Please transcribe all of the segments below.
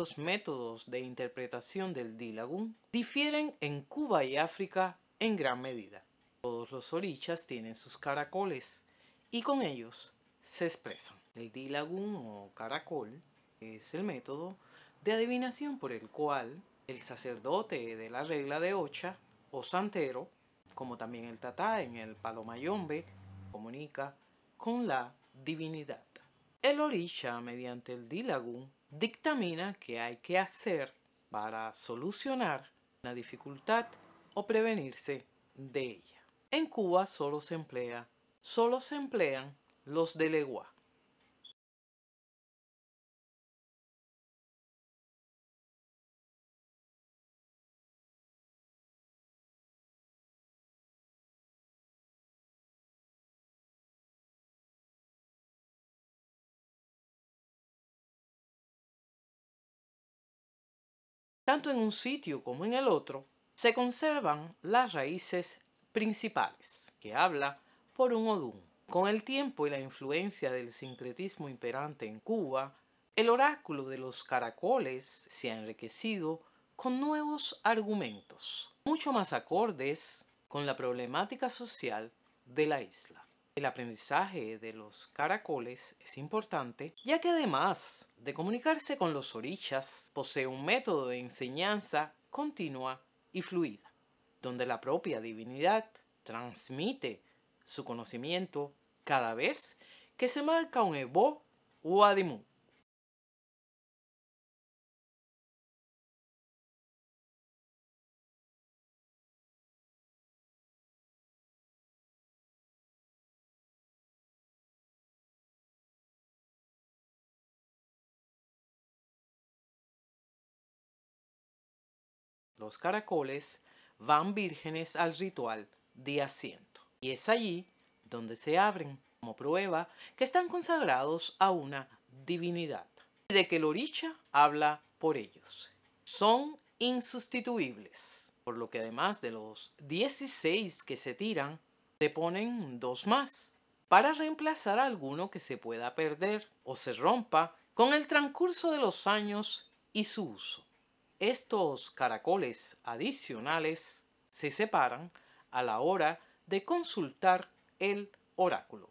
Los métodos de interpretación del Dilagún difieren en Cuba y África en gran medida. Todos los orichas tienen sus caracoles y con ellos se expresan. El Dilagún o caracol es el método de adivinación por el cual el sacerdote de la regla de Ocha o santero, como también el tatá en el palomayombe, comunica con la divinidad. El orisha mediante el Dilagún dictamina que hay que hacer para solucionar la dificultad o prevenirse de ella. En Cuba solo se emplea, solo se emplean los de legua. tanto en un sitio como en el otro, se conservan las raíces principales, que habla por un odún. Con el tiempo y la influencia del sincretismo imperante en Cuba, el oráculo de los caracoles se ha enriquecido con nuevos argumentos, mucho más acordes con la problemática social de la isla. El aprendizaje de los caracoles es importante, ya que además de comunicarse con los orichas, posee un método de enseñanza continua y fluida, donde la propia divinidad transmite su conocimiento cada vez que se marca un evo o Adimu. caracoles van vírgenes al ritual de asiento. Y es allí donde se abren como prueba que están consagrados a una divinidad y de que Loricha habla por ellos. Son insustituibles, por lo que además de los 16 que se tiran, se ponen dos más para reemplazar a alguno que se pueda perder o se rompa con el transcurso de los años y su uso. Estos caracoles adicionales se separan a la hora de consultar el oráculo.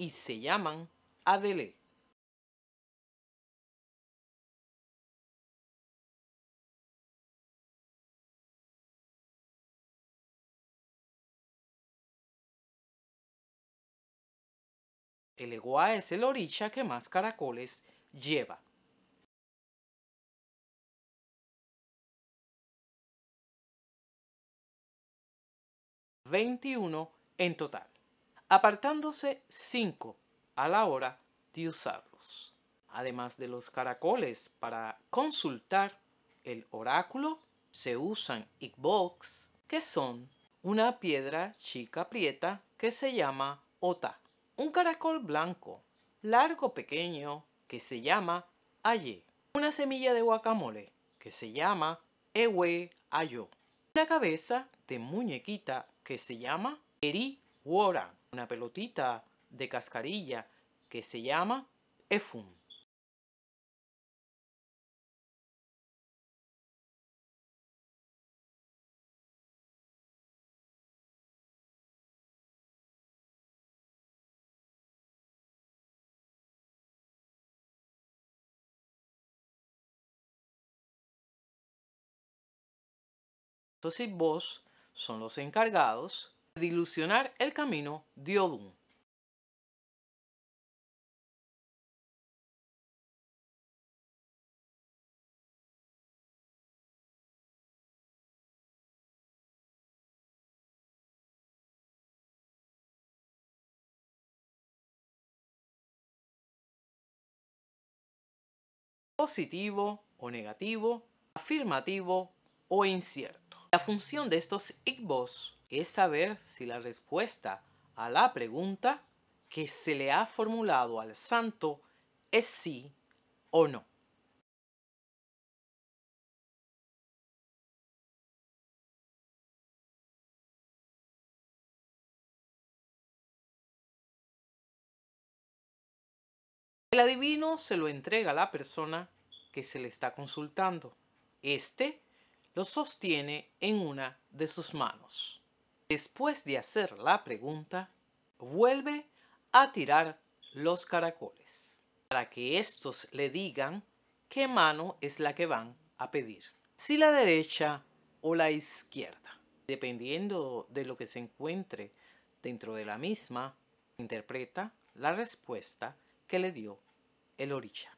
y se llaman adelé. El Eguá es el orisha que más caracoles lleva. 21 en total, apartándose 5 a la hora de usarlos. Además de los caracoles para consultar el oráculo, se usan Igbox, que son una piedra chica prieta que se llama ota un caracol blanco, largo pequeño, que se llama aye, una semilla de guacamole, que se llama ewe ayo, una cabeza de muñequita que se llama eri wora, una pelotita de cascarilla que se llama efum. Entonces vos son los encargados de ilusionar el camino de Odun. positivo o negativo, afirmativo o incierto. La función de estos igbos es saber si la respuesta a la pregunta que se le ha formulado al santo es sí o no. El adivino se lo entrega a la persona que se le está consultando. Este lo sostiene en una de sus manos. Después de hacer la pregunta, vuelve a tirar los caracoles para que estos le digan qué mano es la que van a pedir, si la derecha o la izquierda. Dependiendo de lo que se encuentre dentro de la misma, interpreta la respuesta que le dio el orilla.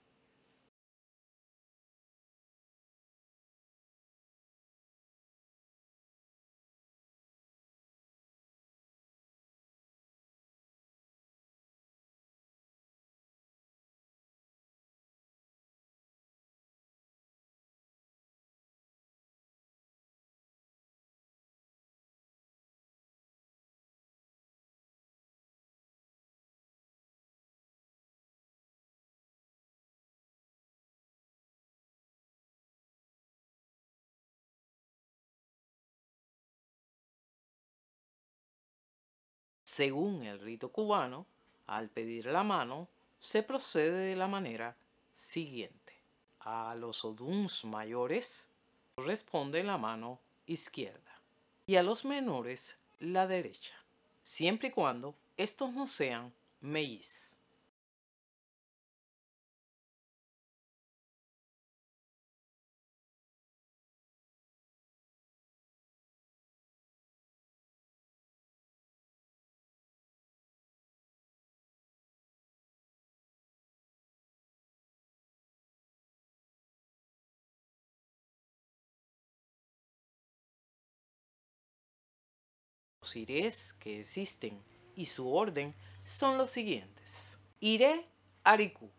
Según el rito cubano, al pedir la mano, se procede de la manera siguiente. A los oduns mayores corresponde la mano izquierda y a los menores la derecha, siempre y cuando estos no sean meis. Los Irés que existen y su orden son los siguientes. Iré Ariku,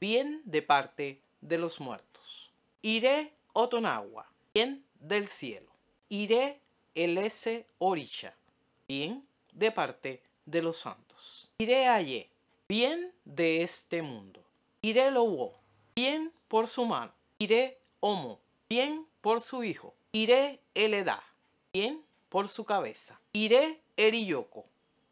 bien de parte de los muertos. Iré Otonagua, bien del cielo. Iré Elese Orisha, bien de parte de los santos. Iré Aye, bien de este mundo. Iré Lobo, bien por su mano. Iré Homo, bien por su hijo. Iré Eleda, bien por su cabeza. Iré eriyoko,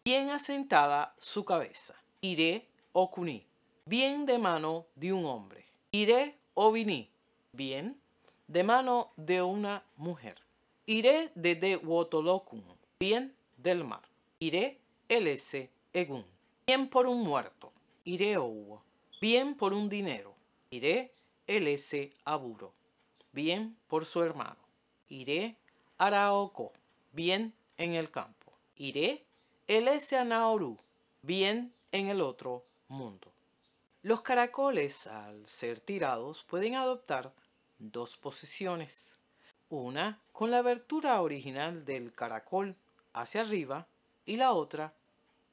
bien asentada su cabeza. Iré okuni, bien de mano de un hombre. Iré obini. bien de mano de una mujer. Iré de Wotolokun, bien del mar. Iré LS Egun, bien por un muerto. Iré owo bien por un dinero. Iré LS Aburo, bien por su hermano. Iré Araoko, bien en el campo. Iré a Naoru, bien en el otro mundo. Los caracoles, al ser tirados, pueden adoptar dos posiciones. Una con la abertura original del caracol hacia arriba y la otra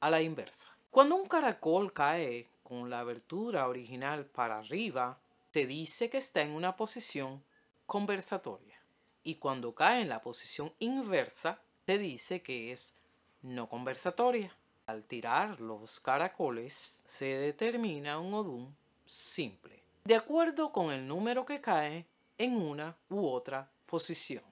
a la inversa. Cuando un caracol cae con la abertura original para arriba, se dice que está en una posición conversatoria y cuando cae en la posición inversa se dice que es no conversatoria. Al tirar los caracoles se determina un odum simple, de acuerdo con el número que cae en una u otra posición.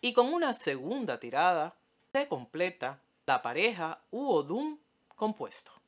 Y con una segunda tirada se completa la pareja u odum compuesto.